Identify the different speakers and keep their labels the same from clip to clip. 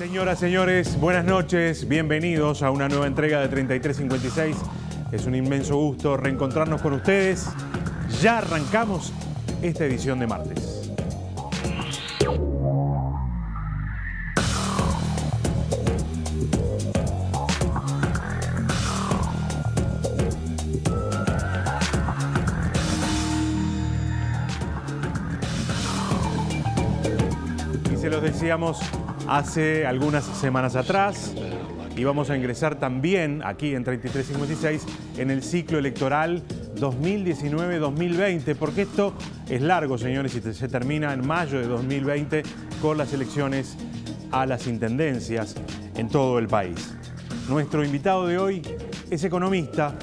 Speaker 1: Señoras, señores, buenas noches, bienvenidos a una nueva entrega de 3356. Es un inmenso gusto reencontrarnos con ustedes. Ya arrancamos esta edición de martes. Y se los decíamos, hace algunas semanas atrás y vamos a ingresar también aquí en 3356 en el ciclo electoral 2019-2020, porque esto es largo, señores, y se termina en mayo de 2020 con las elecciones a las intendencias en todo el país. Nuestro invitado de hoy es economista,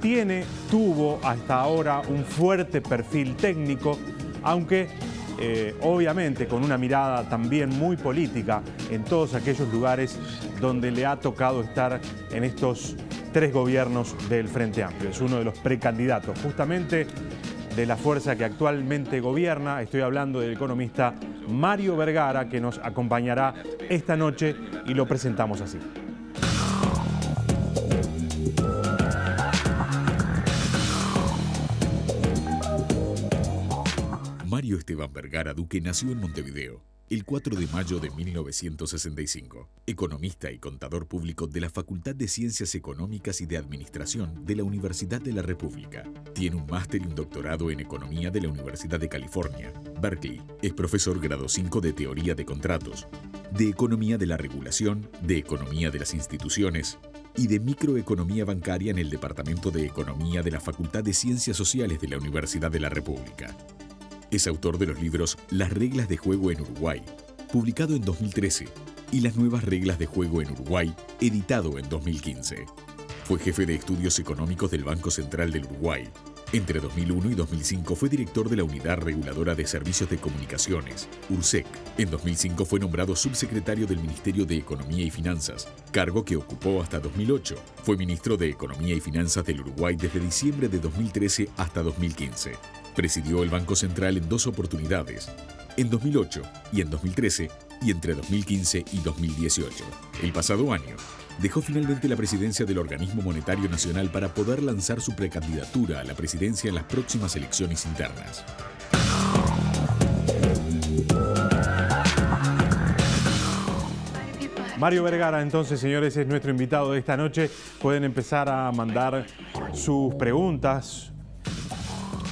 Speaker 1: tiene, tuvo hasta ahora un fuerte perfil técnico, aunque eh, obviamente con una mirada también muy política en todos aquellos lugares donde le ha tocado estar en estos tres gobiernos del Frente Amplio. Es uno de los precandidatos justamente de la fuerza que actualmente gobierna. Estoy hablando del economista Mario Vergara que nos acompañará esta noche y lo presentamos así.
Speaker 2: Mario Esteban Vergara Duque nació en Montevideo el 4 de mayo de 1965, economista y contador público de la Facultad de Ciencias Económicas y de Administración de la Universidad de la República. Tiene un máster y un doctorado en Economía de la Universidad de California, Berkeley. Es profesor grado 5 de Teoría de Contratos, de Economía de la Regulación, de Economía de las Instituciones y de Microeconomía Bancaria en el Departamento de Economía de la Facultad de Ciencias Sociales de la Universidad de la República. Es autor de los libros Las reglas de juego en Uruguay, publicado en 2013, y Las nuevas reglas de juego en Uruguay, editado en 2015. Fue jefe de estudios económicos del Banco Central del Uruguay. Entre 2001 y 2005 fue director de la Unidad Reguladora de Servicios de Comunicaciones, URSEC. En 2005 fue nombrado subsecretario del Ministerio de Economía y Finanzas, cargo que ocupó hasta 2008. Fue ministro de Economía y Finanzas del Uruguay desde diciembre de 2013 hasta 2015. Presidió el Banco Central en dos oportunidades, en 2008 y en 2013, y entre 2015 y 2018. El pasado año, dejó finalmente la presidencia del Organismo Monetario Nacional para poder lanzar su precandidatura a la presidencia en las próximas elecciones internas.
Speaker 1: Mario Vergara, entonces, señores, es nuestro invitado de esta noche. Pueden empezar a mandar sus preguntas,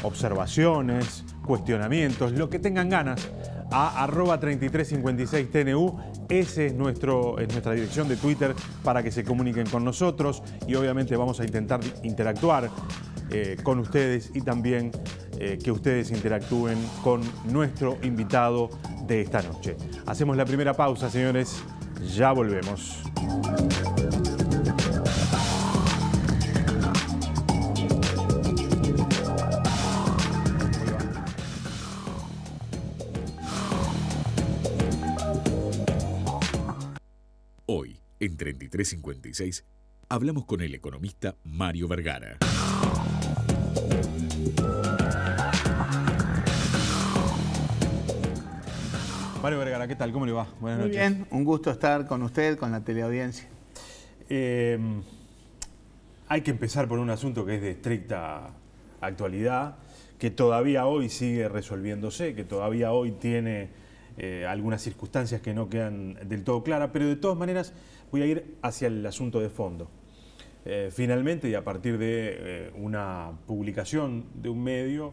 Speaker 1: observaciones, cuestionamientos, lo que tengan ganas a arroba 3356TNU. esa es, nuestra dirección de Twitter para que se comuniquen con nosotros y obviamente vamos a intentar interactuar eh, con ustedes y también eh, que ustedes interactúen con nuestro invitado de esta noche. Hacemos la primera pausa, señores. Ya volvemos.
Speaker 2: en 3356, hablamos con el economista Mario Vergara. Mario Vergara, ¿qué tal? ¿Cómo le va? Buenas Muy bien, un
Speaker 1: gusto estar con usted, con la teleaudiencia. Eh, hay que empezar por un asunto que es de estricta actualidad, que todavía hoy sigue resolviéndose, que todavía hoy tiene eh, algunas circunstancias que no quedan del todo claras, pero de todas maneras voy a ir hacia el asunto de fondo. Eh, finalmente, y a partir de eh, una publicación de un medio,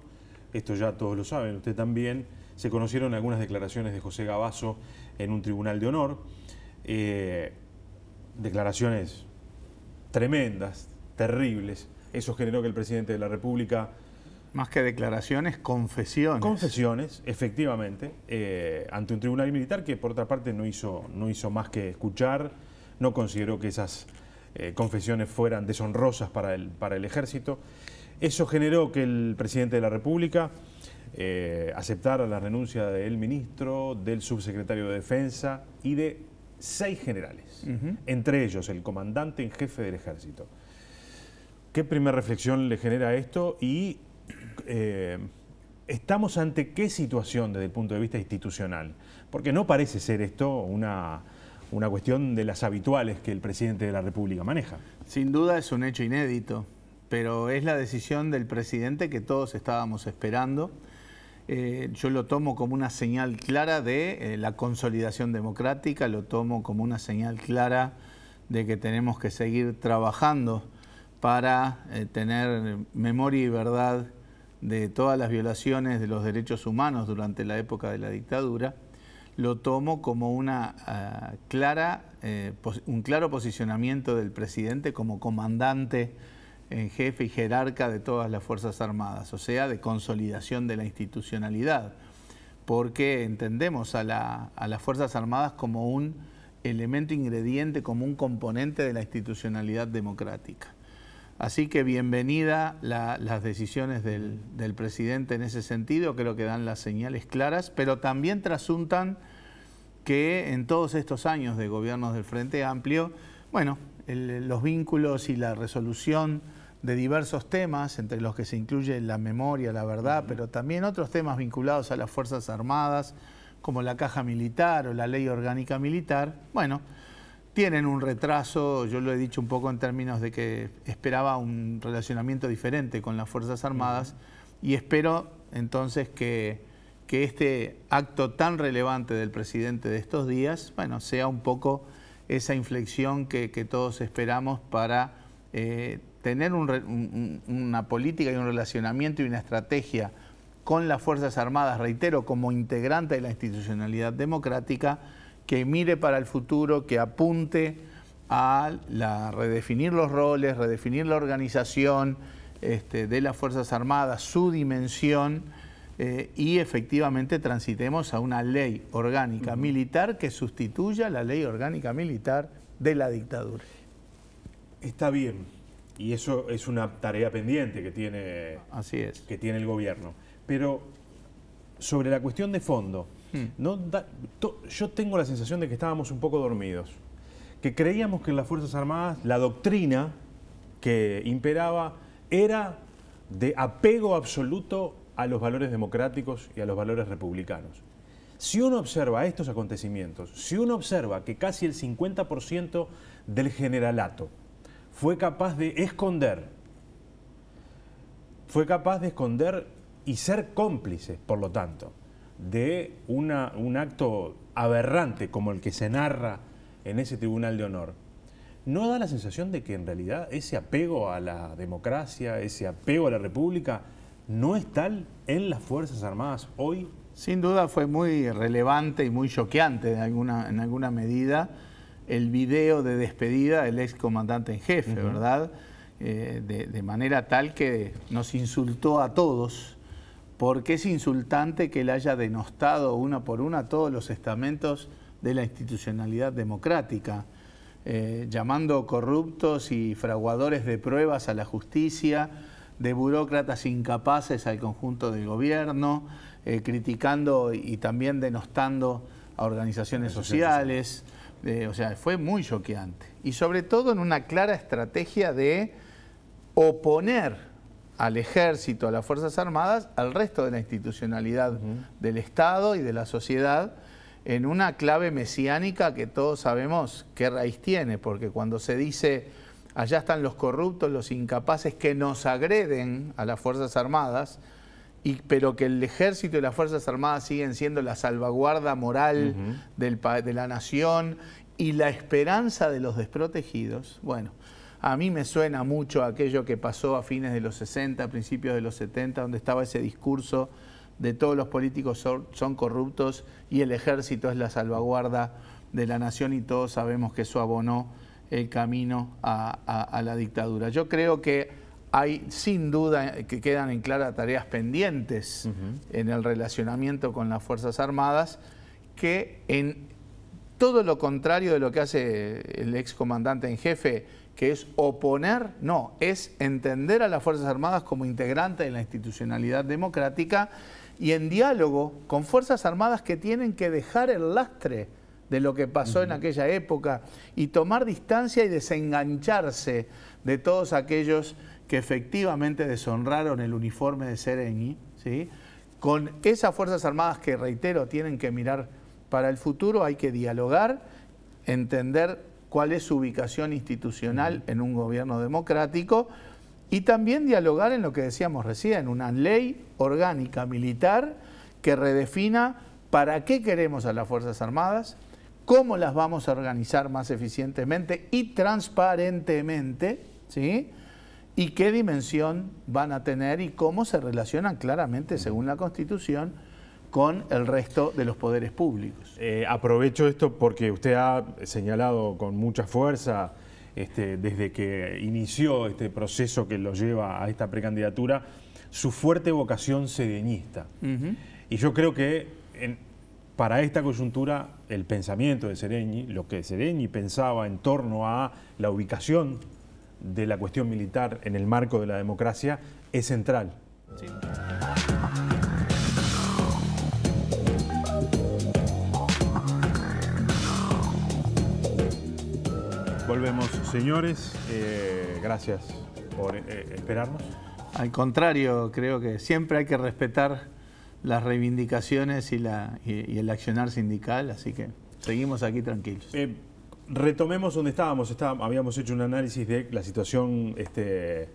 Speaker 1: esto ya todos lo saben, usted también, se conocieron algunas declaraciones de José Gabazo en un tribunal de honor, declaraciones tremendas, terribles, eso generó que el presidente de la República más que declaraciones, confesiones. Confesiones, efectivamente, eh, ante un tribunal militar que por otra parte no hizo, no hizo más que escuchar, no consideró que esas eh, confesiones fueran deshonrosas para el, para el ejército. Eso generó que el presidente de la República eh, aceptara la renuncia del ministro, del subsecretario de Defensa y de seis generales, entre ellos el comandante en jefe del ejército. ¿Qué primera reflexión le genera esto y eh, estamos ante qué situación desde el punto de vista institucional. Porque no parece ser esto una, una cuestión de las habituales que el presidente de la República maneja. Sin duda es un hecho inédito,
Speaker 3: pero es la decisión del presidente que todos estábamos esperando. Eh, yo lo tomo como una señal clara de eh, la consolidación democrática, lo tomo como una señal clara de que tenemos que seguir trabajando para tener memoria y verdad de todas las violaciones de los derechos humanos durante la época de la dictadura, lo tomo como una, ah, clara, eh, un claro posicionamiento del presidente como comandante en jefe y jerarca de todas las Fuerzas Armadas, o sea, de consolidación de la institucionalidad, porque entendemos a las Fuerzas Armadas como un elemento ingrediente, como un componente de la institucionalidad democrática. Así que bienvenida las decisiones del, presidente en ese sentido, creo que dan las señales claras, pero también trasuntan que en todos estos años de gobiernos del Frente Amplio, bueno, los vínculos y la resolución de diversos temas, entre los que se incluye la memoria, la verdad, pero también otros temas vinculados a las Fuerzas Armadas, como la Caja Militar o la Ley Orgánica Militar, bueno, tienen un retraso, yo lo he dicho un poco en términos de que esperaba un relacionamiento diferente con las Fuerzas Armadas y espero entonces que, este acto tan relevante del presidente de estos días, bueno, sea un poco esa inflexión que, todos esperamos para eh, tener una política y un relacionamiento y una estrategia con las Fuerzas Armadas, reitero, como integrante de la institucionalidad democrática, que mire para el futuro, que apunte a la, redefinir los roles, redefinir la organización este, de las Fuerzas Armadas, su dimensión, eh, y efectivamente transitemos a una ley orgánica militar que sustituya la ley orgánica militar de la dictadura. Está
Speaker 1: bien, y eso es una tarea pendiente que tiene, que tiene el gobierno. Pero sobre la cuestión de fondo, yo tengo la sensación de que estábamos un poco dormidos, que creíamos que en las Fuerzas Armadas la doctrina que imperaba era de apego absoluto a los valores democráticos y a los valores republicanos. Si uno observa estos acontecimientos, si uno observa que casi el 50% del generalato fue capaz de esconder, fue capaz de esconder y ser cómplice, por lo tanto, de un acto aberrante como el que se narra en ese tribunal de honor, ¿no da la sensación de que en realidad ese apego a la democracia, ese apego a la república, no es tal en las Fuerzas Armadas hoy?
Speaker 3: Sin duda fue muy relevante y muy choqueante en alguna, en alguna medida el video de despedida del ex comandante en jefe, ¿verdad? Eh, de, manera tal que nos insultó a todos porque es insultante que él haya denostado una por una todos los estamentos de la institucionalidad democrática, eh, llamando corruptos y fraguadores de pruebas a la justicia, de burócratas incapaces al conjunto del gobierno, eh, criticando y también denostando a organizaciones sociales. Eh, o sea, fue muy choqueante. Y sobre todo en una clara estrategia de oponer al ejército, a las Fuerzas Armadas, al resto de la institucionalidad del Estado y de la sociedad en una clave mesiánica que todos sabemos qué raíz tiene, porque cuando se dice allá están los corruptos, los incapaces que nos agreden a las Fuerzas Armadas, y, pero que el ejército y las Fuerzas Armadas siguen siendo la salvaguarda moral del, de la nación y la esperanza de los desprotegidos, bueno, a mí me suena mucho aquello que pasó a fines de los 60, principios de los 70, donde estaba ese discurso de todos los políticos son, corruptos y el ejército es la salvaguarda de la nación y todos sabemos que eso abonó el camino a, la dictadura. Yo creo que hay sin duda que quedan en clara tareas pendientes en el relacionamiento con las Fuerzas Armadas, que en todo lo contrario de lo que hace el excomandante en jefe, que es oponer, no, es entender a las Fuerzas Armadas como integrante de la institucionalidad democrática y en diálogo con Fuerzas Armadas que tienen que dejar el lastre de lo que pasó en aquella época y tomar distancia y desengancharse de todos aquellos que efectivamente deshonraron el uniforme de Sereni, ¿sí? con esas Fuerzas Armadas que, reitero, tienen que mirar para el futuro, hay que dialogar, entender cuál es su ubicación institucional en un gobierno democrático y también dialogar en lo que decíamos recién, una ley orgánica militar que redefina para qué queremos a las Fuerzas Armadas, cómo las vamos a organizar más eficientemente y transparentemente, ¿sí? y qué dimensión van a tener y cómo se relacionan claramente según la Constitución
Speaker 1: con el resto de los poderes públicos. Eh, aprovecho esto porque usted ha señalado con mucha fuerza este, desde que inició este proceso que lo lleva a esta precandidatura, su fuerte vocación sedeñista. Y yo creo que para esta coyuntura el pensamiento de Sereñi, lo que Sereñi pensaba en torno a la ubicación de la cuestión militar en el marco de la democracia, es central. Sí. Volvemos, señores. Eh, gracias por
Speaker 3: eh, eh, esperarnos. Al contrario, creo que siempre hay que respetar las
Speaker 1: reivindicaciones y, la, el accionar sindical, así que seguimos aquí tranquilos. retomemos donde estábamos. Habíamos hecho un análisis de la situación este,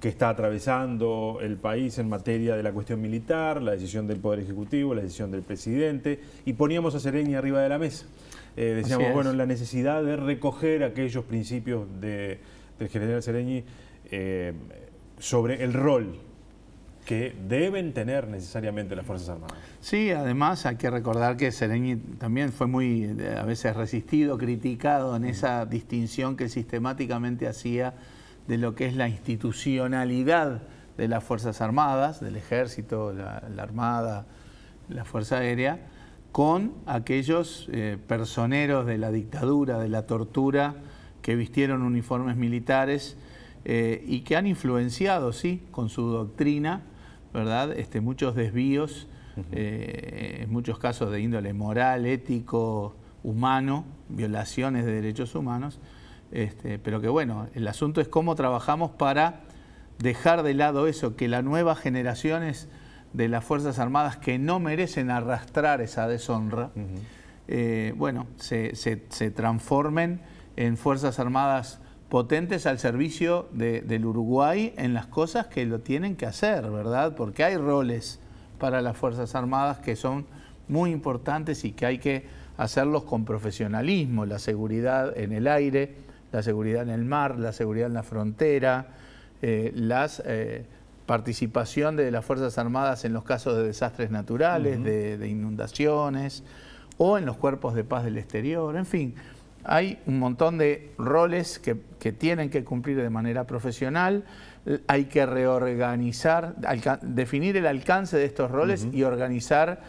Speaker 1: que está atravesando el país en materia de la cuestión militar, la decisión del Poder Ejecutivo, la decisión del presidente, y poníamos a Sereña arriba de la mesa. Eh, decíamos, bueno, la necesidad de recoger aquellos principios del general Sereñi eh, sobre el rol que deben tener necesariamente las Fuerzas Armadas.
Speaker 3: Sí, además hay que recordar que Sereñi también fue muy a veces resistido, criticado en esa distinción que sistemáticamente hacía de lo que es la institucionalidad de las Fuerzas Armadas, del Ejército, la Armada, la Fuerza Aérea, con aquellos eh, personeros de la dictadura, de la tortura, que vistieron uniformes militares eh, y que han influenciado, sí, con su doctrina, ¿verdad? Este, muchos desvíos, en eh, muchos casos de índole moral, ético, humano, violaciones de derechos humanos, este, pero que bueno, el asunto es cómo trabajamos para dejar de lado eso, que las nuevas generaciones de las Fuerzas Armadas que no merecen arrastrar esa deshonra, eh, bueno, se, transformen en Fuerzas Armadas potentes al servicio del Uruguay en las cosas que lo tienen que hacer, ¿verdad? Porque hay roles para las Fuerzas Armadas que son muy importantes y que hay que hacerlos con profesionalismo, la seguridad en el aire, la seguridad en el mar, la seguridad en la frontera, eh, las... Eh, participación de las Fuerzas Armadas en los casos de desastres naturales, de, inundaciones, o en los cuerpos de paz del exterior, en fin. Hay un montón de roles que, tienen que cumplir de manera profesional, hay que reorganizar, definir el alcance de estos roles y organizar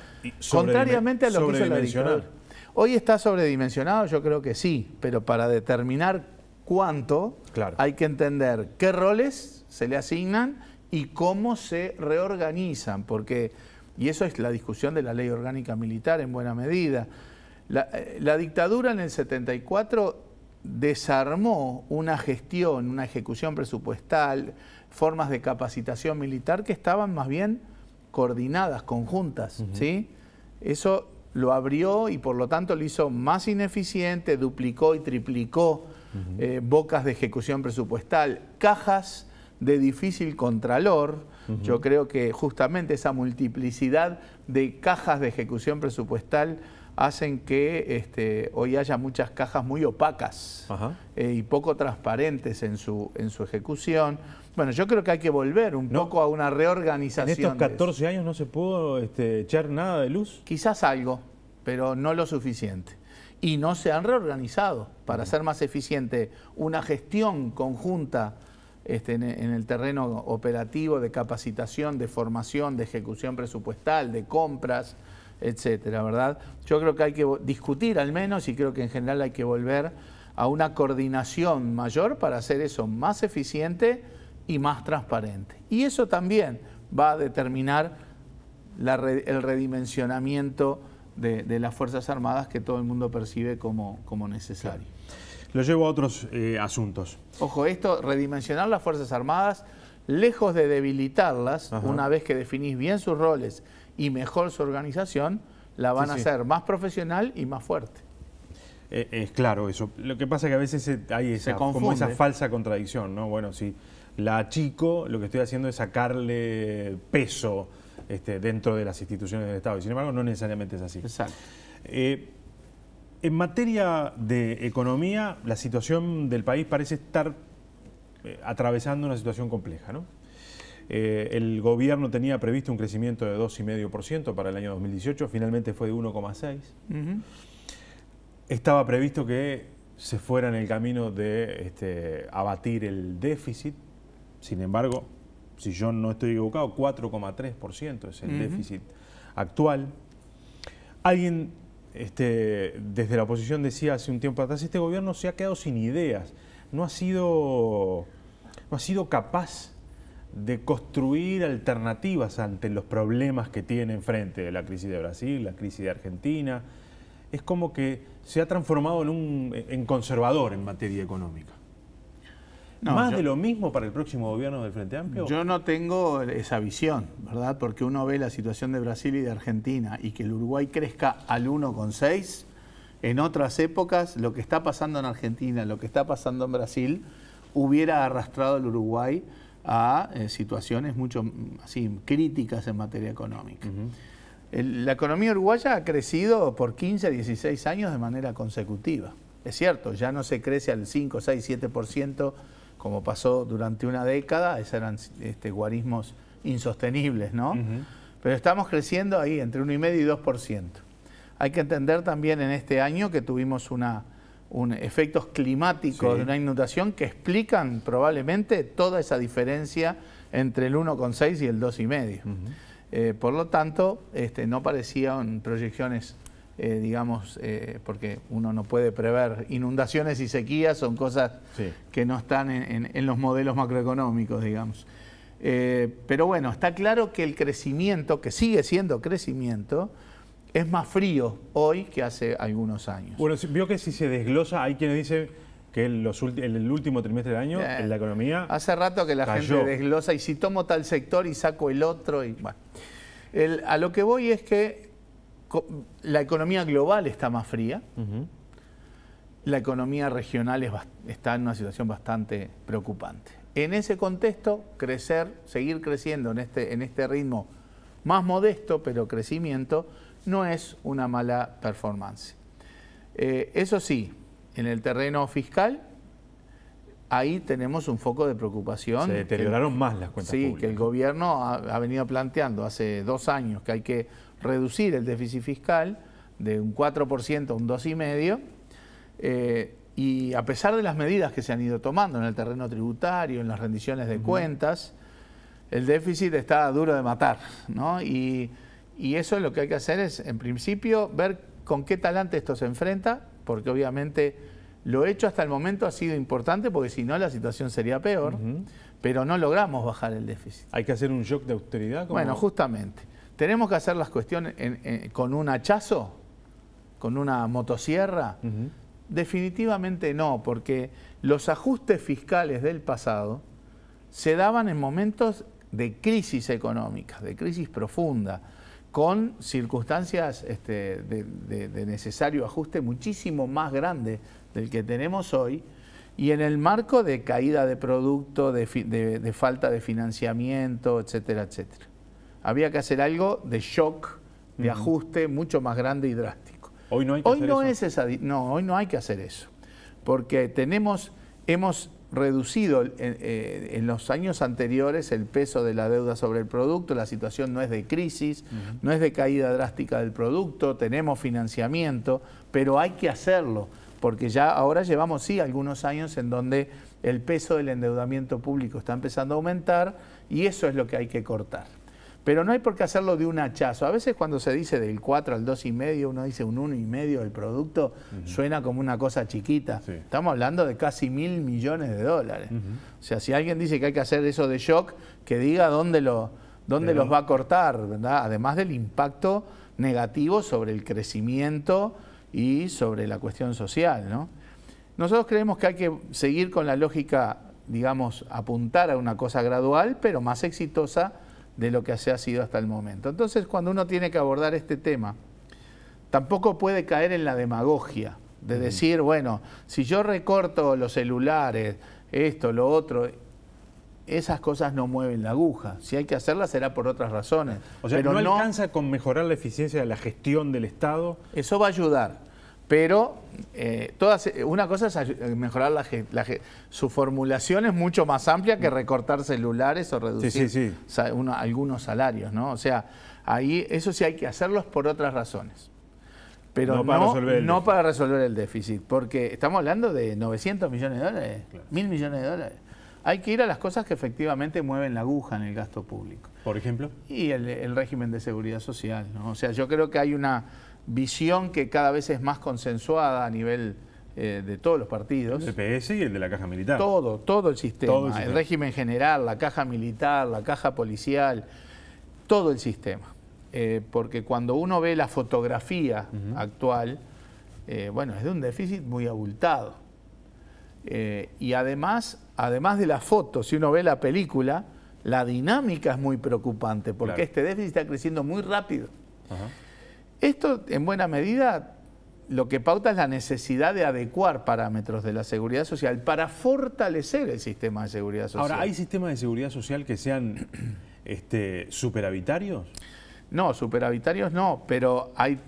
Speaker 3: contrariamente a lo que hizo el dictadura. Hoy está sobredimensionado, yo creo que sí, pero para determinar cuánto hay que entender qué roles se le asignan y cómo se reorganizan, porque, y eso es la discusión de la ley orgánica militar en buena medida, la, eh, dictadura en el 74 desarmó una gestión, una ejecución presupuestal, formas de capacitación militar que estaban más bien coordinadas, conjuntas, ¿sí? Eso lo abrió y por lo tanto lo hizo más ineficiente, duplicó y triplicó eh, bocas de ejecución presupuestal, cajas de difícil contralor. Yo creo que justamente esa multiplicidad de cajas de ejecución presupuestal hacen que este, hoy haya muchas cajas muy opacas eh, y poco transparentes en su, en su ejecución. Bueno, yo creo que hay que volver un poco a una reorganización. ¿En estos 14
Speaker 1: años no se pudo este, echar
Speaker 3: nada de luz? Quizás algo, pero no lo suficiente. Y no se han reorganizado para ser más eficiente una gestión conjunta este, en, el terreno operativo de capacitación, de formación, de ejecución presupuestal, de compras, etcétera, ¿verdad? Yo creo que hay que discutir al menos y creo que en general hay que volver a una coordinación mayor para hacer eso más eficiente y más transparente. Y eso también va a determinar el redimensionamiento de, de, las Fuerzas Armadas que todo el mundo percibe como, como necesario
Speaker 1: lo llevo a otros eh, asuntos.
Speaker 3: Ojo, esto, redimensionar las Fuerzas Armadas, lejos de debilitarlas, una vez que definís bien sus roles y mejor su organización, la van a hacer más profesional y más fuerte.
Speaker 1: Eh, es claro eso. Lo que pasa es que a veces hay esa, como esa falsa contradicción, ¿no? Bueno, si la achico, lo que estoy haciendo es sacarle peso este, dentro de las instituciones del Estado. Y sin embargo, no necesariamente es así. Exacto. Eh, en materia de economía, la situación del país parece estar eh, atravesando una situación compleja. Eh, el gobierno tenía previsto un crecimiento de 2,5% para el año 2018, finalmente fue de 1,6%. Estaba previsto que se fuera en el camino de este, abatir el déficit, sin embargo, si yo no estoy equivocado, 4,3% es el déficit actual. Alguien este, desde la oposición decía hace un tiempo atrás, este gobierno se ha quedado sin ideas, no ha sido, no ha sido capaz de construir alternativas ante los problemas que tiene enfrente, la crisis de Brasil, la crisis de Argentina. Es como que se ha transformado en, un, en conservador en materia económica. ¿Más de lo mismo para el próximo gobierno del Frente Amplio? Yo
Speaker 3: no tengo esa visión, ¿verdad? Porque uno ve la situación de Brasil y de Argentina y que el Uruguay crezca al 1,6. En otras épocas, lo que está pasando en Argentina, lo que está pasando en Brasil, hubiera arrastrado al Uruguay a eh, situaciones mucho así, críticas en materia económica. la economía uruguaya ha crecido por 15 16 años de manera consecutiva. Es cierto, ya no se crece al 5, 6, 7% como pasó durante una década, esos eran este, guarismos insostenibles, ¿no? Pero estamos creciendo ahí, entre 1,5 y 2%. Hay que entender también en este año que tuvimos una, efectos climáticos de una inundación que explican probablemente toda esa diferencia entre el 1,6 y el 2,5. Eh, por lo tanto, este, no parecían proyecciones eh, digamos, eh, porque uno no puede prever inundaciones y sequías, son cosas que no están en, los modelos macroeconómicos, digamos. Eh, pero bueno, está claro que el crecimiento, que sigue siendo crecimiento,
Speaker 1: es más frío hoy que hace algunos años. Bueno, vio que si se desglosa, hay quienes dicen que en, el último trimestre del año en la economía. Hace rato que la gente
Speaker 3: desglosa y si tomo tal sector y saco el otro, y bueno. a lo que voy es que la economía global está más fría, la economía regional está en una situación bastante preocupante. En ese contexto, crecer, seguir creciendo en este, este ritmo más modesto, pero crecimiento, no es una mala performance. Eh, eso sí, en el terreno fiscal, ahí tenemos un foco de preocupación. Se deterioraron más las cuentas públicas. Sí, que el gobierno ha, venido planteando hace dos años que hay que reducir el déficit fiscal de un 4% a un 2,5%, eh, y a pesar de las medidas que se han ido tomando en el terreno tributario, en las rendiciones de cuentas, el déficit está duro de matar, ¿no? Y, eso lo que hay que hacer es, en principio, ver con qué talante esto se enfrenta, porque obviamente lo hecho hasta el momento ha sido importante, porque si no la situación sería peor, pero no logramos bajar el déficit. Hay que hacer un shock de austeridad. Bueno, justamente tenemos que hacer las cuestiones con un hachazo, con una motosierra. Definitivamente no, porque los ajustes fiscales del pasado se daban en momentos de crisis económica, de crisis profunda, con circunstancias este, de, necesario ajuste muchísimo más grande del que tenemos hoy, y en el marco de caída de producto, de falta de financiamiento, etcétera, etcétera había que hacer algo de shock, de ajuste mucho más grande y drástico. Hoy no hay que hoy no Es esa, no, hoy no hay que hacer eso, porque tenemos, hemos reducido eh, eh, en, los años anteriores el peso de la deuda sobre el producto, la situación no es de crisis, no es de caída drástica del producto, tenemos financiamiento, pero hay que hacerlo, porque ya ahora llevamos sí algunos años en donde el peso del endeudamiento público está empezando a aumentar y eso es lo que hay que cortar. Pero no hay por qué hacerlo de un hachazo. A veces cuando se dice del 4 al 2,5, uno dice un 1,5 el producto, suena como una cosa chiquita. Estamos hablando de casi mil millones de dólares. O sea, si alguien dice que hay que hacer eso de shock, que diga dónde, lo, dónde los va a cortar, ¿verdad? Además del impacto negativo sobre el crecimiento y sobre la cuestión social, ¿no? Nosotros creemos que hay que seguir con la lógica, digamos, apuntar a una cosa gradual, pero más exitosa de lo que se ha sido hasta el momento. Entonces, cuando uno tiene que abordar este tema, tampoco puede caer en la demagogia de decir, bueno, si yo recorto los celulares, esto, lo otro, esas cosas no mueven la aguja. Si hay que hacerlas será por otras razones. O sea, no alcanza con mejorar la eficiencia de la gestión del Estado. Eso va a ayudar pero eh, eh, una cosa es eh, mejorar la, la, su formulación es mucho más amplia que mm. recortar celulares o reducir algunos salarios, ¿no? O sea, ahí eso sí hay que hacerlo por otras razones. Pero no, para, resolver el déficit, porque estamos hablando de 900 millones de dólares, mil millones de dólares. Hay que ir a las cosas que efectivamente mueven la aguja en el gasto público. ¿Por ejemplo? Y el, el régimen de seguridad social, ¿no? O sea, yo creo que hay una visión que cada vez es más consensuada a nivel eh, de todos
Speaker 1: los partidos. El PS y el de la caja militar. Todo, todo el sistema. el,
Speaker 3: régimen general, la caja militar, la caja policial, todo el sistema. Eh, porque cuando uno ve la fotografía actual, eh, bueno, es de un déficit muy abultado. y además, además de la foto, si uno ve la película, la dinámica es muy preocupante, porque este déficit está creciendo muy rápido. Esto, en buena medida, lo que pauta es la necesidad de adecuar parámetros de la seguridad social para fortalecer el sistema de seguridad social. Ahora, ¿hay
Speaker 1: sistemas de seguridad social que sean este, superavitarios? No, superavitarios no,
Speaker 3: pero hay...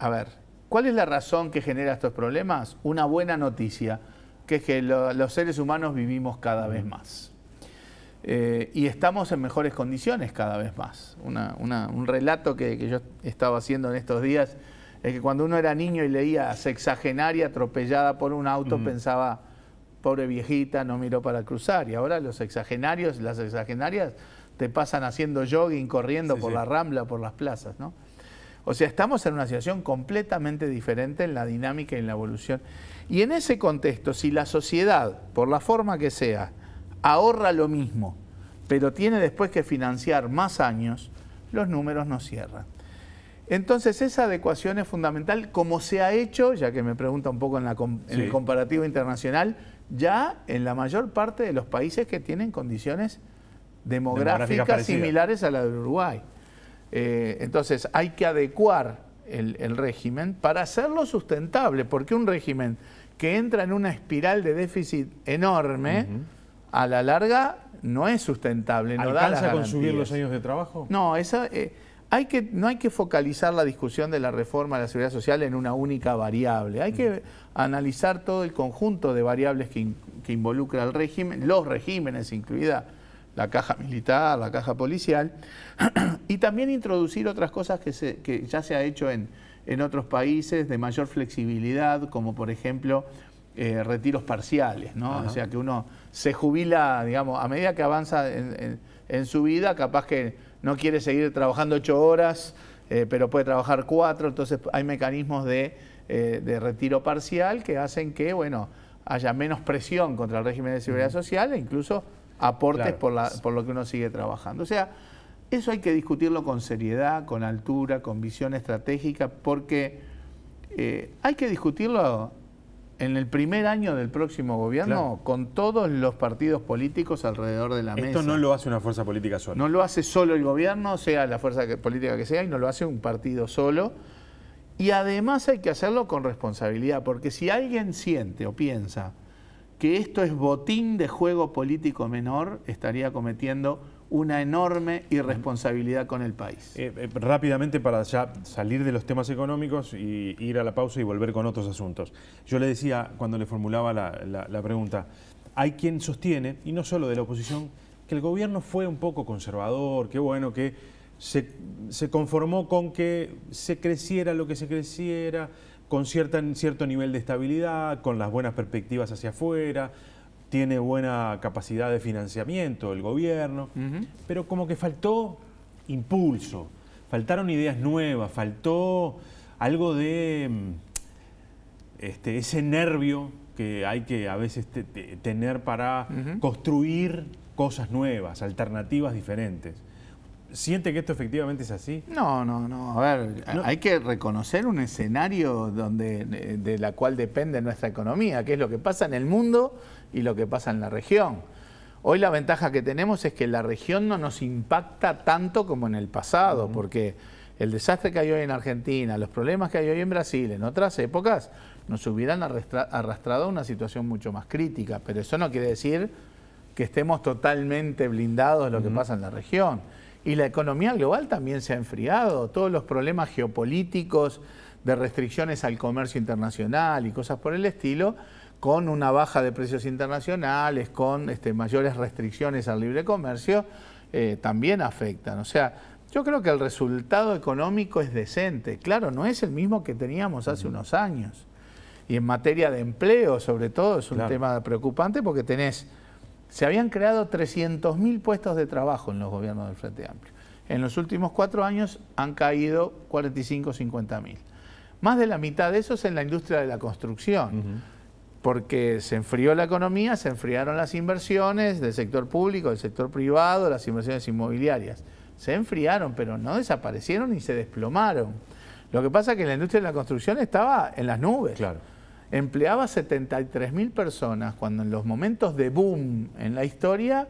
Speaker 3: A ver, ¿cuál es la razón que genera estos problemas? Una buena noticia, que es que los seres humanos vivimos cada vez más. Eh, y estamos en mejores condiciones cada vez más. un relato que, yo estaba haciendo en estos días es que cuando uno era niño y leía sexagenaria atropellada por un auto, pensaba, pobre viejita, no miró para cruzar. Y ahora los sexagenarios, las sexagenarias, te pasan haciendo jogging, corriendo por la rambla, por las plazas, ¿no? O sea, estamos en una situación completamente diferente en la dinámica y en la evolución. Y en ese contexto, si la sociedad, por la forma que sea, ahorra lo mismo, pero tiene después que financiar más años, los números no cierran. Entonces esa adecuación es fundamental, como se ha hecho, ya que me pregunta un poco en, la, el comparativo internacional, ya en la mayor parte de los países que tienen condiciones demográficas similares a la de Uruguay. Eh, entonces hay que adecuar el, régimen para hacerlo sustentable, porque un régimen que entra en una espiral de déficit enorme, a la larga no es sustentable. No ¿Alcanza con subir los años de trabajo? No, esa, eh, hay que, no hay que focalizar la discusión de la reforma de la seguridad social en una única variable. Hay que analizar todo el conjunto de variables que, que involucra el régimen, los regímenes, incluida la caja militar, la caja policial, y también introducir otras cosas que, que ya se ha hecho en, en otros países de mayor flexibilidad, como por ejemplo eh, retiros parciales, ¿no? O sea, que uno se jubila, digamos, a medida que avanza en, su vida, capaz que no quiere seguir trabajando ocho horas, eh, pero puede trabajar cuatro, entonces hay mecanismos eh, de, retiro parcial que hacen que, bueno, haya menos presión contra el régimen de seguridad social e incluso aportes por, lo que uno sigue trabajando. O sea, eso hay que discutirlo con seriedad, con altura, con visión estratégica, porque... hay que discutirlo en el primer año del próximo gobierno con todos los partidos políticos alrededor de la mesa. Esto no lo
Speaker 1: hace una fuerza política sola.
Speaker 3: No lo hace solo el gobierno, sea la fuerza política que sea, y no lo hace un partido solo. Y además hay que hacerlo con responsabilidad, porque si alguien siente o piensa que esto es botín de juego político menor, estaría cometiendo una enorme irresponsabilidad con el país.
Speaker 1: Eh, eh, rápidamente para ya salir de los temas económicos y ir a la pausa y volver con otros asuntos. Yo le decía cuando le formulaba la, pregunta, hay quien sostiene, y no solo de la oposición, que el gobierno fue un poco conservador, que bueno, que se, se conformó con que se creciera lo que se creciera, con cierta, cierto nivel de estabilidad, con las buenas perspectivas hacia afuera, tiene buena capacidad de financiamiento el gobierno, pero como que faltó impulso, faltaron ideas nuevas, faltó algo de mm, este, ese nervio que hay que a veces tener para construir cosas nuevas, alternativas diferentes. ¿Siente que esto efectivamente es así? No, no, no. A ver,
Speaker 3: hay que reconocer un escenario donde, de la cual depende nuestra economía, que es lo que pasa en el mundo y lo que pasa en la región. Hoy la ventaja que tenemos es que la región no nos impacta tanto como en el pasado, porque el desastre que hay hoy en Argentina, los problemas que hay hoy en Brasil, en otras épocas, nos hubieran arrastrado a una situación mucho más crítica. Pero eso no quiere decir que estemos totalmente blindados de lo que pasa en la región. Y la economía global también se ha enfriado. Todos los problemas geopolíticos de restricciones al comercio internacional y cosas por el estilo con una baja de precios internacionales, con este, mayores restricciones al libre comercio, eh, también afectan. O sea, yo creo que el resultado económico es decente. Claro, no es el mismo que teníamos hace unos años. Y en materia de empleo, sobre todo, es un tema preocupante porque tenés, se habían creado 300.000 puestos de trabajo en los gobiernos del Frente Amplio. En los últimos cuatro años han caído 45, 50.000. Más de la mitad de esos en la industria de la construcción porque se enfrió la economía, se enfriaron las inversiones del sector público, del sector privado, las inversiones inmobiliarias. Se enfriaron, pero no desaparecieron ni se desplomaron. Lo que pasa es que la industria de la construcción estaba en las nubes. Claro. Empleaba 73.000 personas, cuando en los momentos de boom en la historia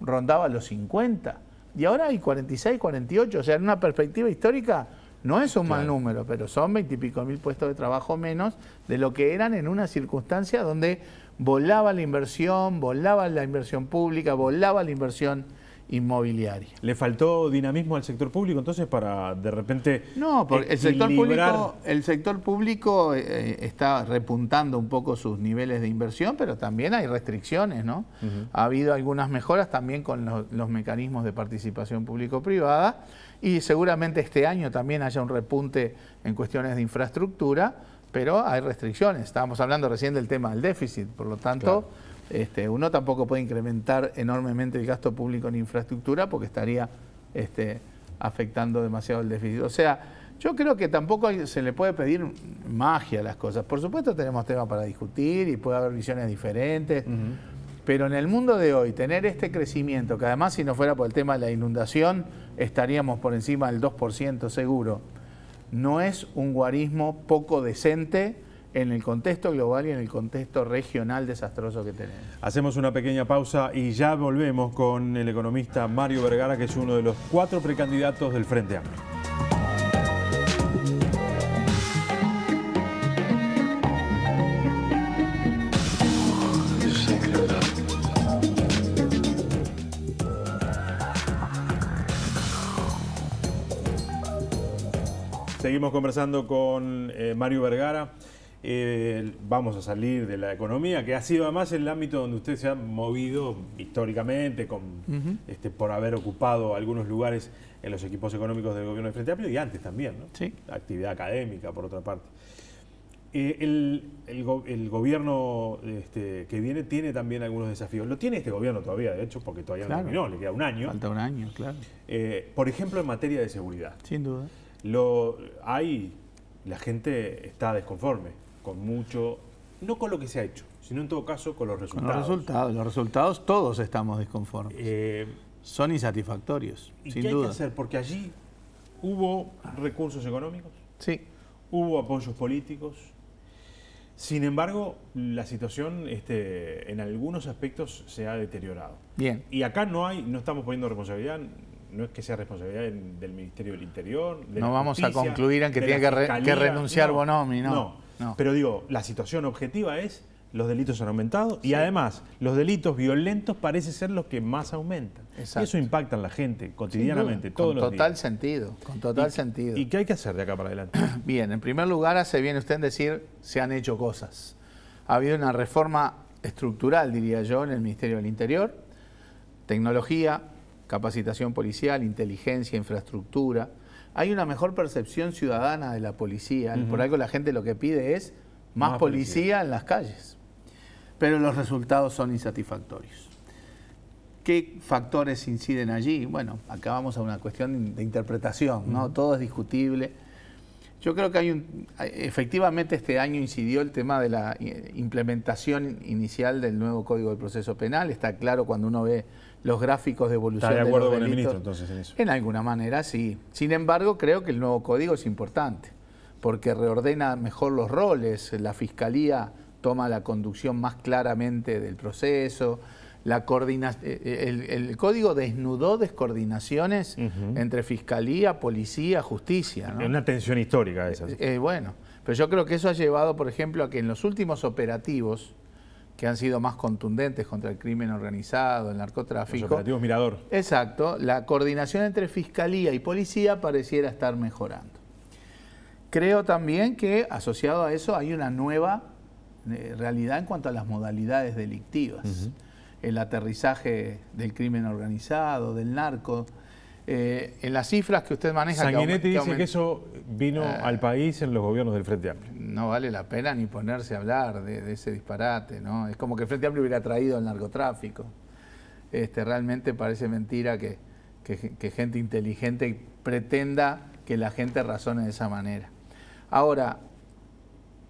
Speaker 3: rondaba los 50. Y ahora hay 46, 48, o sea, en una perspectiva histórica no es un mal número, pero son veintipico mil puestos de trabajo menos de lo que eran en una circunstancia donde volaba la inversión, volaba la inversión pública, volaba la inversión inmobiliaria. ¿Le faltó dinamismo al sector público entonces para de repente No, porque el sector público, el sector público eh, está repuntando un poco sus niveles de inversión, pero también hay restricciones, ¿no? Ha habido algunas mejoras también con los mecanismos de participación público-privada y seguramente este año también haya un repunte en cuestiones de infraestructura, pero hay restricciones. Estábamos hablando recién del tema del déficit, por lo tanto, este, uno tampoco puede incrementar enormemente el gasto público en infraestructura porque estaría este, afectando demasiado el déficit. O sea, yo creo que tampoco se le puede pedir magia a las cosas. Por supuesto tenemos temas para discutir y puede haber visiones diferentes. Pero en el mundo de hoy, tener este crecimiento, que además si no fuera por el tema de la inundación, estaríamos por encima del 2% seguro, no es un guarismo poco decente en el contexto global y en el contexto
Speaker 1: regional desastroso que tenemos. Hacemos una pequeña pausa y ya volvemos con el economista Mario Vergara, que es uno de los cuatro precandidatos del Frente Amplio. Seguimos conversando con eh, Mario Vergara. Eh, vamos a salir de la economía, que ha sido además el ámbito donde usted se ha movido históricamente, este, por haber ocupado algunos lugares en los equipos económicos del gobierno de Frente Amplio y antes también, ¿no? Sí. Actividad académica, por otra parte. Eh, el, gobierno este, que viene tiene también algunos desafíos. Lo tiene este gobierno todavía, de hecho, porque todavía no terminó, le queda un año. Falta un año, claro. por ejemplo, en materia de seguridad. Sin duda. Lo hay, la gente está desconforme con mucho, no con lo que se ha hecho, sino en todo caso con los resultados. los
Speaker 3: resultados, los resultados todos estamos desconformes. Eh, Son insatisfactorios, ¿y qué hay que hacer?
Speaker 1: Porque allí hubo recursos económicos, sí. hubo apoyos políticos. Sin embargo, la situación este, en algunos aspectos se ha deteriorado. Bien. Y acá no hay, no estamos poniendo responsabilidad no es que sea responsabilidad del, Ministerio del Interior. no vamos a concluir en que tiene que, renunciar Bonomi, ¿no? ¿no? pero digo, la situación objetiva es los delitos han aumentado y además los delitos violentos parece ser los que más aumentan. Y eso impacta en la gente cotidianamente, todos Con total sentido, con total sentido. ¿Y qué hay que hacer de acá para adelante?
Speaker 3: Bien, en primer lugar hace bien usted en decir se han hecho cosas. Ha habido una reforma estructural, diría yo, en el Ministerio del Interior, tecnología, capacitación policial, inteligencia, infraestructura. Hay una mejor percepción ciudadana de la policía. Por algo la gente lo que pide es más, policía, en las calles. Pero los resultados son insatisfactorios. ¿Qué factores inciden allí? Bueno, acá vamos a una cuestión de interpretación, ¿no? Todo es discutible. Yo creo que hay un, efectivamente este año incidió el tema de la eh, implementación inicial del nuevo Código del Proceso Penal. Está claro cuando uno ve los gráficos de evolución. ¿Está de acuerdo con el ministro entonces en eso? En alguna manera sí. Sin embargo, creo que el nuevo código es importante, porque reordena mejor los roles, la fiscalía toma la conducción más claramente del proceso, la coordina eh, el, código desnudó descoordinaciones entre fiscalía, policía, justicia. ¿no? Una tensión
Speaker 1: histórica esa. Eh,
Speaker 3: eh, bueno, pero yo creo que eso ha llevado, por ejemplo, a que en los últimos operativos que han sido más contundentes contra el crimen organizado, el narcotráfico. El operativos Mirador. Exacto. La coordinación entre fiscalía y policía pareciera estar mejorando. Creo también que asociado a eso hay una nueva eh, realidad en cuanto a las modalidades delictivas. El aterrizaje del crimen organizado, del narco, eh, en las cifras que usted maneja... Sanguinetti dice que, eso
Speaker 1: vino ah. al país en los gobiernos del Frente Amplio.
Speaker 3: No vale la pena ni ponerse a hablar de, ese disparate, ¿no? Es como que el Frente Amplio hubiera traído el narcotráfico. Este, realmente parece mentira que, que gente inteligente pretenda que la gente razone de esa manera. Ahora,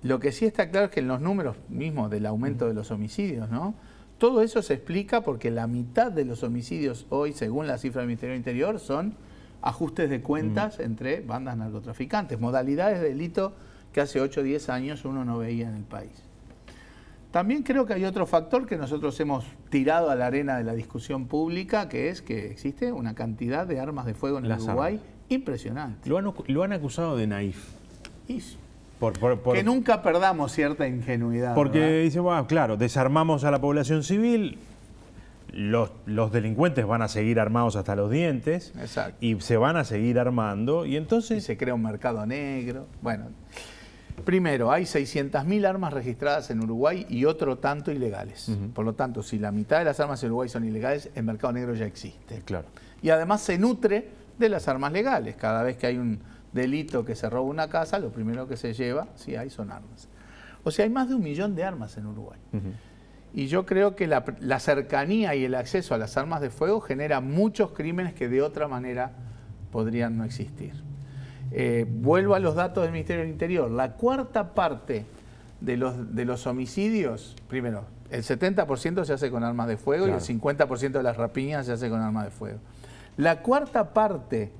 Speaker 3: lo que sí está claro es que en los números mismos del aumento de los homicidios, ¿no? Todo eso se explica porque la mitad de los homicidios hoy, según la cifra del Ministerio del Interior, son ajustes de cuentas entre bandas narcotraficantes, modalidades de delito que hace 8 o 10 años uno no veía en el país. También creo que hay otro factor que nosotros hemos tirado a la arena de la discusión pública, que es que existe una cantidad de armas de fuego en el Uruguay impresionante.
Speaker 1: Lo han, acusado de naif que nunca perdamos cierta ingenuidad. Porque dice, bueno, claro, desarmamos a la población civil, los, los, delincuentes van a seguir armados hasta los dientes y se van a seguir armando y entonces... se crea un mercado negro.
Speaker 3: Bueno, primero, hay 600.000 armas registradas en Uruguay y otro tanto ilegales. Por lo tanto, si la mitad de las armas en Uruguay son ilegales, el mercado negro ya existe. Claro. Y además se nutre de las armas legales. Cada vez que hay un delito que se roba una casa, lo primero que se lleva, si hay, son armas. O sea, hay más de un millón de armas en Uruguay. Y yo creo que la, cercanía y el acceso a las armas de fuego genera muchos crímenes que de otra manera podrían no existir. Eh, vuelvo a los datos del Ministerio del Interior. La cuarta parte de los, de los homicidios, primero, el 70% se hace con armas de fuego y el 50% de las rapiñas se hace con armas de fuego. La cuarta parte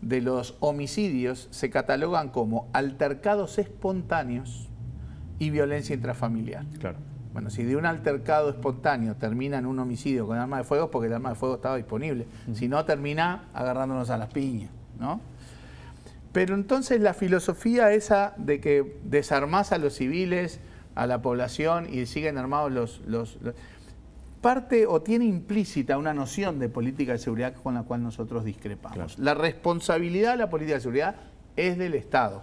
Speaker 3: de los homicidios se catalogan como altercados espontáneos y violencia intrafamiliar. Claro. Bueno, si de un altercado espontáneo termina en un homicidio con arma de fuego, porque el arma de fuego estaba disponible. Mm. Si no, termina agarrándonos a las piñas, ¿no? Pero entonces la filosofía esa de que desarmás a los civiles, a la población y siguen armados los, los parte o tiene implícita una noción de política de seguridad con la cual nosotros discrepamos. La responsabilidad de la política de seguridad es del Estado.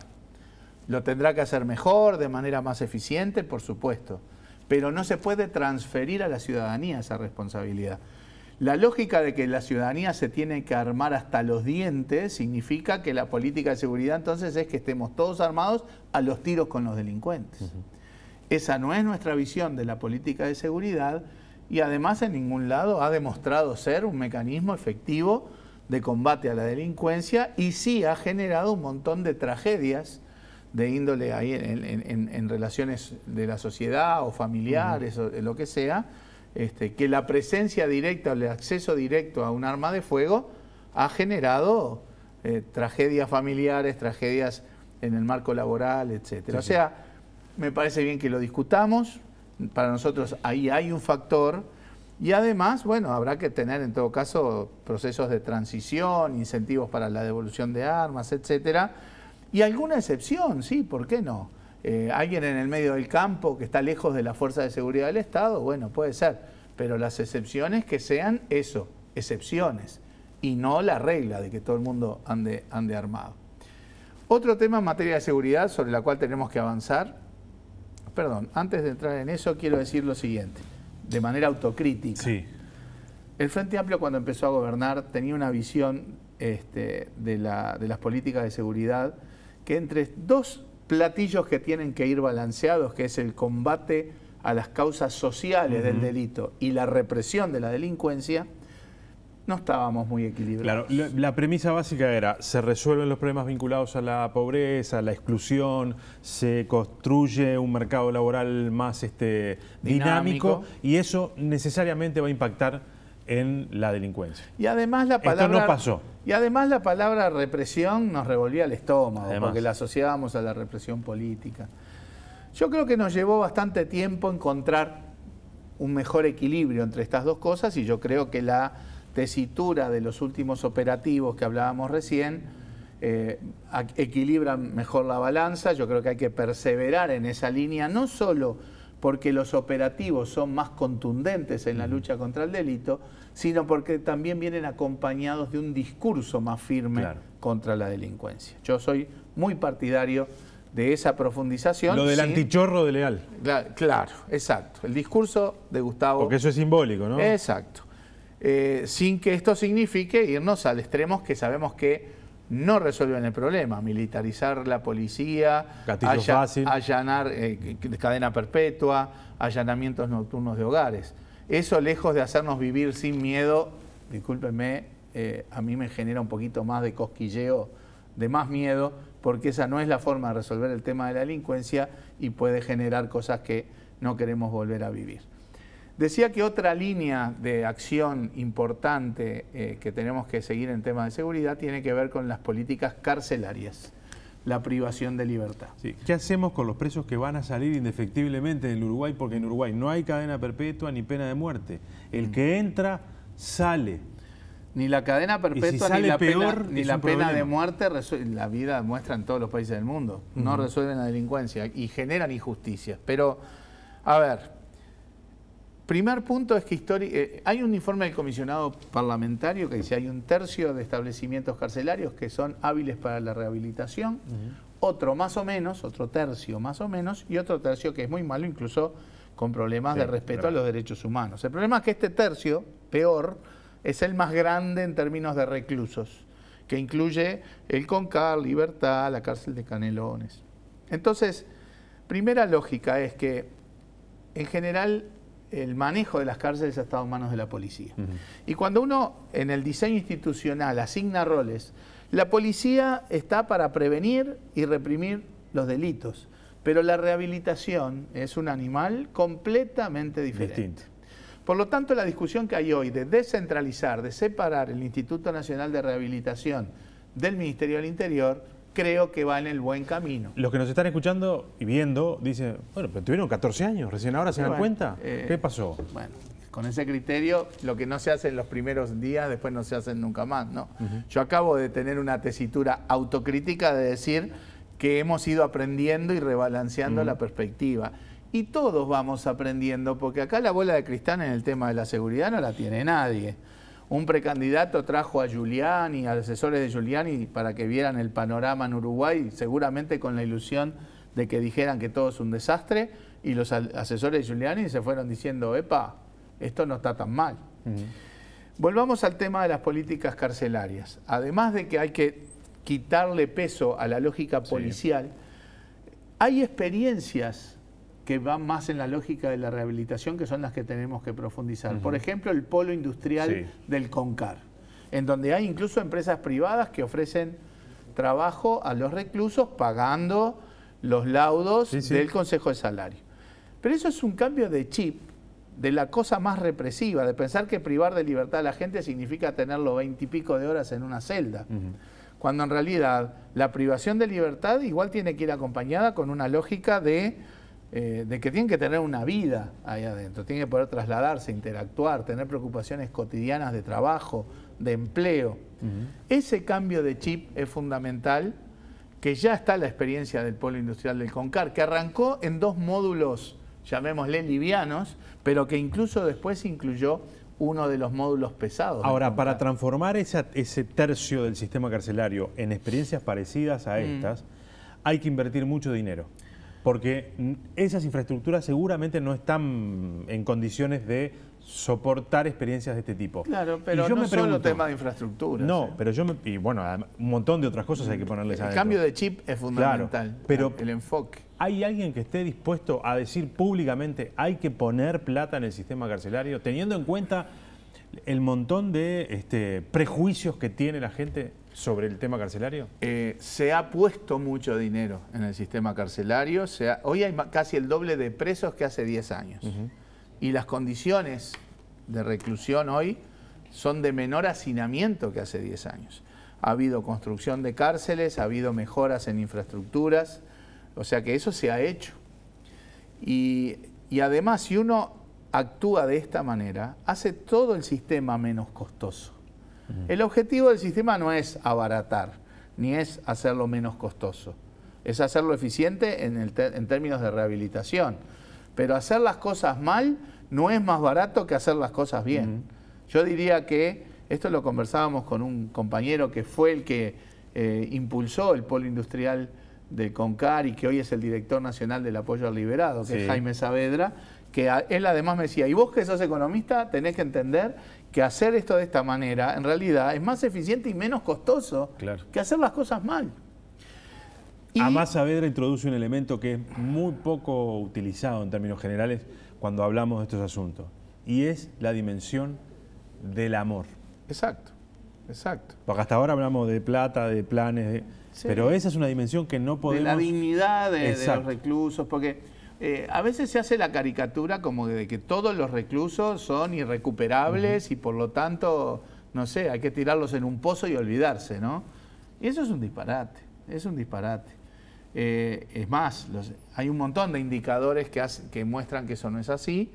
Speaker 3: Lo tendrá que hacer mejor, de manera más eficiente, por supuesto, pero no se puede transferir a la ciudadanía esa responsabilidad. La lógica de que la ciudadanía se tiene que armar hasta los dientes significa que la política de seguridad entonces es que estemos todos armados a los tiros con los delincuentes. Esa no es nuestra visión de la política de seguridad y además en ningún lado ha demostrado ser un mecanismo efectivo de combate a la delincuencia y sí ha generado un montón de tragedias de índole ahí en, relaciones de la sociedad o familiares o lo que sea, este, que la presencia directa o el acceso directo a un arma de fuego ha generado eh, tragedias familiares, tragedias en el marco laboral, etc. o sea, me parece bien que lo discutamos, para nosotros ahí hay un factor. Y además, bueno, habrá que tener en todo caso procesos de transición, incentivos para la devolución de armas, etcétera. Y alguna excepción, sí, ¿por qué no? Eh, alguien en el medio del campo que está lejos de la fuerza de seguridad del Estado, bueno, puede ser. Pero las excepciones que sean eso, excepciones, y no la regla de que todo el mundo ande, ande armado. Otro tema en materia de seguridad sobre la cual tenemos que avanzar perdón, antes de entrar en eso quiero decir lo siguiente, de manera autocrítica. Sí. El Frente Amplio cuando empezó a gobernar tenía una visión este, de, las políticas de seguridad que entre dos platillos que tienen que ir balanceados, que es el combate a las causas sociales del delito y la represión de la delincuencia, no estábamos muy
Speaker 1: equilibrados. Claro, la, premisa básica era, se resuelven los problemas vinculados a la pobreza, a la exclusión, se construye un mercado laboral más este, dinámico, y eso necesariamente va a impactar en la delincuencia.
Speaker 3: Y además la palabra... no pasó. Y además la palabra represión nos revolvía el estómago, porque la asociábamos a la represión política. Yo creo que nos llevó bastante tiempo encontrar un mejor equilibrio entre estas dos cosas y yo creo que la tesitura de los últimos operativos que hablábamos recién, eh, equilibran mejor la balanza. Yo creo que hay que perseverar en esa línea, no solo porque los operativos son más contundentes en la lucha contra el delito, sino porque también vienen acompañados de un discurso más firme contra la delincuencia. Yo soy muy partidario de esa profundización. Lo del antichorro de Leal. Claro, claro, exacto. El discurso de Gustavo. Porque eso es simbólico, ¿no? Exacto. Eh, sin que esto signifique irnos al extremo que sabemos que no resuelven el problema, militarizar la policía, allanar eh, cadena perpetua, allanamientos nocturnos de hogares. Eso lejos de hacernos vivir sin miedo, discúlpenme, eh, a mí me genera un poquito más de cosquilleo, de más miedo, porque esa no es la forma de resolver el tema de la delincuencia y puede generar cosas que no queremos volver a vivir. Decía que otra línea de acción importante eh, que tenemos que seguir en temas de seguridad tiene que ver con las políticas carcelarias, la privación de
Speaker 1: libertad. ¿Qué hacemos con los presos que van a salir indefectiblemente del Uruguay? Porque en Uruguay no hay cadena perpetua ni pena de muerte. El que mm. entra, sale. Ni la
Speaker 3: cadena perpetua ni la, pena, ni la pena de muerte, la vida muestra en todos los países del mundo. No resuelven la delincuencia y generan injusticias. Pero, a ver, primer punto es que eh, hay un informe del comisionado parlamentario que dice hay un tercio de establecimientos carcelarios que son hábiles para la rehabilitación, otro más o menos, otro tercio más o menos, y otro tercio que es muy malo, incluso con problemas de respeto a los derechos humanos. El problema es que este tercio, peor, es el más grande en términos de reclusos, que incluye el CONCAR, Libertad, la cárcel de Canelones. Entonces, primera lógica es que en general el manejo de las cárceles ha estado en manos de la policía. Y cuando uno en el diseño institucional asigna roles, la policía está para prevenir y reprimir los delitos, pero la rehabilitación es un animal completamente diferente. Por lo tanto, la discusión que hay hoy de descentralizar, de separar el Instituto Nacional de Rehabilitación del Ministerio del Interior, creo que va en el buen camino.
Speaker 1: Los que nos están escuchando y viendo dicen, bueno, pero tuvieron 14 años, recién ahora se dan cuenta. Eh, ¿Qué pasó? Bueno,
Speaker 3: con ese criterio, lo que no se hace en los primeros días, después no se hace nunca más, ¿no? Yo acabo de tener una tesitura autocrítica de decir que hemos ido aprendiendo y rebalanceando la perspectiva. Y todos vamos aprendiendo, porque acá la bola de cristal en el tema de la seguridad no la tiene nadie un precandidato trajo a Giuliani, a asesores de Giuliani, para que vieran el panorama en Uruguay, seguramente con la ilusión de que dijeran que todo es un desastre, y los asesores de Giuliani se fueron diciendo, epa, esto no está tan mal. Volvamos al tema de las políticas carcelarias. Además de que hay que quitarle peso a la lógica policial, hay experiencias que van más en la lógica de la rehabilitación, que son las que tenemos que profundizar. Por ejemplo, el polo industrial del CONCAR, en donde hay incluso empresas privadas que ofrecen trabajo a los reclusos pagando los laudos del Consejo de Salario. Pero eso es un cambio de chip de la cosa más represiva, de pensar que privar de libertad a la gente significa tenerlo veintipico de horas en una celda, cuando en realidad la privación de libertad igual tiene que ir acompañada con una lógica de eh, de que tienen que tener una vida ahí adentro, tienen que poder trasladarse, interactuar, tener preocupaciones cotidianas de trabajo, de empleo. Ese cambio de chip es fundamental, que ya está la experiencia del polo industrial del CONCAR, que arrancó en dos módulos, llamémosle livianos, pero que incluso después incluyó uno de los módulos pesados. Ahora, para
Speaker 1: transformar ese tercio del sistema carcelario en experiencias parecidas a mm. estas, hay que invertir mucho dinero porque esas infraestructuras seguramente no están en condiciones de soportar experiencias de este tipo.
Speaker 3: Claro, pero no solo tema
Speaker 1: de infraestructura. No, eh. pero yo me, y bueno, un montón de otras cosas hay que ponerles El cambio
Speaker 3: de chip es fundamental,
Speaker 1: pero el enfoque. ¿Hay alguien que esté dispuesto a decir públicamente hay que poner plata en el sistema carcelario teniendo en cuenta el montón de este, prejuicios que tiene la gente sobre el tema carcelario? Eh, se ha puesto mucho dinero en
Speaker 3: el sistema carcelario. hoy hay casi el doble de presos que hace 10 años. Y las condiciones de reclusión hoy son de menor hacinamiento que hace 10 años. Ha habido construcción de cárceles, ha habido mejoras en infraestructuras, o sea que eso se ha hecho. y además, si uno actúa de esta manera, hace todo el sistema menos costoso. El objetivo del sistema no es abaratar, ni es hacerlo menos costoso. Es hacerlo eficiente en, términos de rehabilitación. Pero hacer las cosas mal no es más barato que hacer las cosas bien. Yo diría que, esto lo conversábamos con un compañero que fue el que eh, impulsó el polo industrial del CONCAR y que hoy es el director nacional del apoyo al liberado, que es Jaime Saavedra, que él además me decía, y vos que sos economista tenés que entender que hacer esto de esta manera en realidad es más eficiente y menos costoso que hacer las cosas mal.
Speaker 1: Y... Además, Saavedra introduce un elemento que es muy poco utilizado en términos generales cuando hablamos de estos asuntos, y es la dimensión del amor. Exacto, exacto. Porque hasta ahora hablamos de plata, de planes, pero esa es una dimensión que no podemos... De la dignidad de los
Speaker 3: reclusos, porque eh, a veces se hace la caricatura como de que todos los reclusos son irrecuperables y por lo tanto, no sé, hay que tirarlos en un pozo y olvidarse, ¿no? Y eso es un disparate, es un disparate. Eh, es más, hay un montón de indicadores que, que muestran que eso no es así.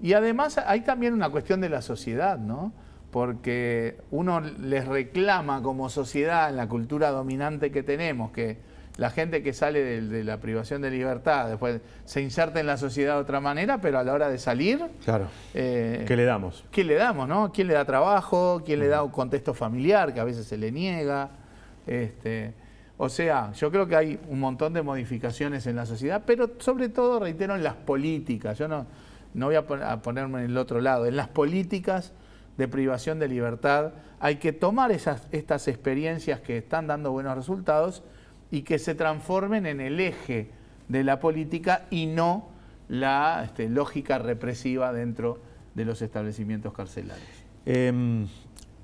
Speaker 3: Y además hay también una cuestión de la sociedad, ¿no? Porque uno les reclama como sociedad, en la cultura dominante que tenemos, que la gente que sale de, la privación de libertad, después se inserta en la sociedad de otra manera, pero a la hora de salir... Claro. Eh, ¿Qué le damos? ¿Qué le damos, no? ¿Quién le da trabajo? ¿Quién le da un contexto familiar que a veces se le niega? Este, o sea, yo creo que hay un montón de modificaciones en la sociedad, pero sobre todo, reitero, en las políticas. Yo no, no voy a, ponerme en el otro lado. En las políticas de privación de libertad hay que tomar esas, estas experiencias que están dando buenos resultados y que se transformen en el eje de la política y no la este, lógica represiva dentro de los establecimientos carcelarios.
Speaker 1: Em,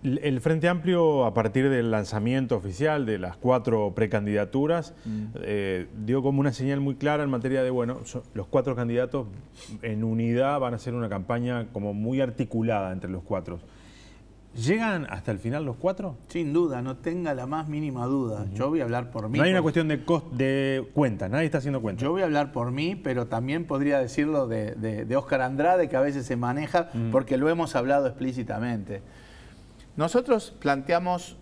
Speaker 1: el Frente Amplio, a partir del lanzamiento oficial de las cuatro precandidaturas, mm. eh, dio como una señal muy clara en materia de, bueno, los cuatro candidatos en unidad van a hacer una campaña como muy articulada entre los cuatro. ¿Llegan hasta el final los cuatro? Sin duda, no tenga la más mínima duda. Yo voy a hablar por mí. No hay una cuestión de, cuenta, nadie está haciendo cuenta.
Speaker 3: Yo voy a hablar por mí, pero también podría decirlo de, de, Oscar Andrade, que a veces se maneja, porque lo hemos hablado explícitamente. Nosotros planteamos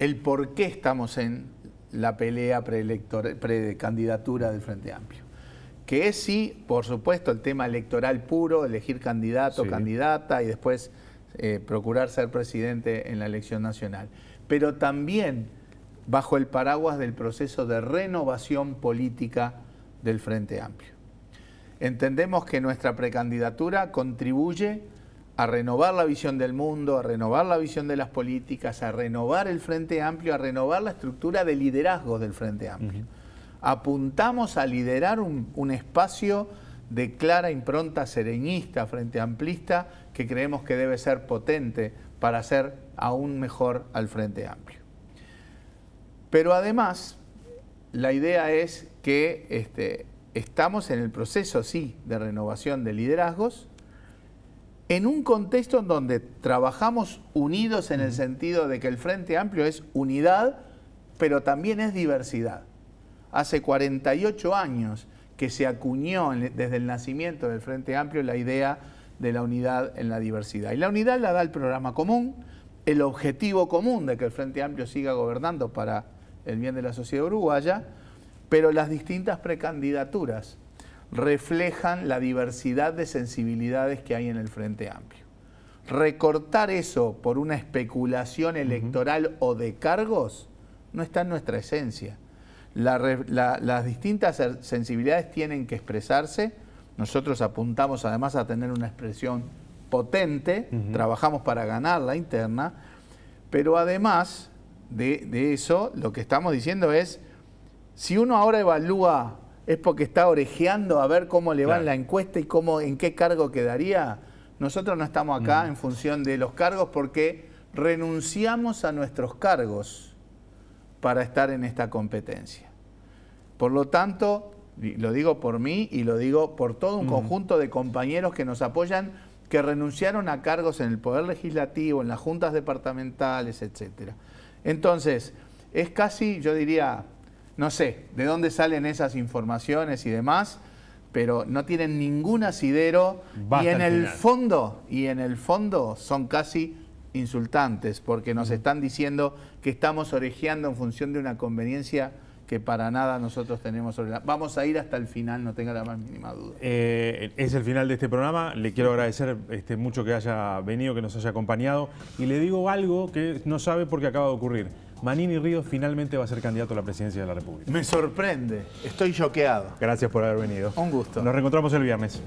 Speaker 3: el por qué estamos en la pelea pre pre del Frente Amplio. Que es sí, por supuesto, el tema electoral puro, elegir candidato, candidata y después eh, procurar ser presidente en la elección nacional, pero también bajo el paraguas del proceso de renovación política del Frente Amplio. Entendemos que nuestra precandidatura contribuye a renovar la visión del mundo, a renovar la visión de las políticas, a renovar el Frente Amplio, a renovar la estructura de liderazgo del Frente Amplio. Apuntamos a liderar un, espacio de clara impronta sereñista, frente amplista, que creemos que debe ser potente para ser aún mejor al Frente Amplio. Pero además, la idea es que este, estamos en el proceso, sí, de renovación de liderazgos, en un contexto en donde trabajamos unidos en el sentido de que el Frente Amplio es unidad, pero también es diversidad. Hace 48 años que se acuñó desde el nacimiento del Frente Amplio la idea de la unidad en la diversidad. Y la unidad la da el programa común, el objetivo común de que el Frente Amplio siga gobernando para el bien de la sociedad uruguaya, pero las distintas precandidaturas reflejan la diversidad de sensibilidades que hay en el Frente Amplio. Recortar eso por una especulación electoral o de cargos no está en nuestra esencia. las distintas sensibilidades tienen que expresarse nosotros apuntamos además a tener una expresión potente, trabajamos para ganar la interna, pero además de, eso, lo que estamos diciendo es, si uno ahora evalúa, es porque está orejeando a ver cómo le va en la encuesta y cómo, en qué cargo quedaría, nosotros no estamos acá en función de los cargos porque renunciamos a nuestros cargos para estar en esta competencia. Por lo tanto, lo digo por mí y lo digo por todo un conjunto de compañeros que nos apoyan, que renunciaron a cargos en el Poder Legislativo, en las juntas departamentales, etc. Entonces, es casi, yo diría, no sé de dónde salen esas informaciones y demás, pero no tienen ningún asidero y en el fondo, y en el fondo son casi insultantes, porque nos están diciendo que estamos orejeando en función de una conveniencia que para nada nosotros tenemos sobre Vamos a ir hasta el final, no tenga la más mínima duda.
Speaker 1: Eh, es el final de este programa, le quiero agradecer este, mucho que haya venido, que nos haya acompañado, y le digo algo que no sabe porque acaba de ocurrir. Manini Ríos finalmente va a ser candidato a la presidencia de la República. Me sorprende, estoy choqueado. Gracias por haber venido. Un gusto. Nos reencontramos el viernes.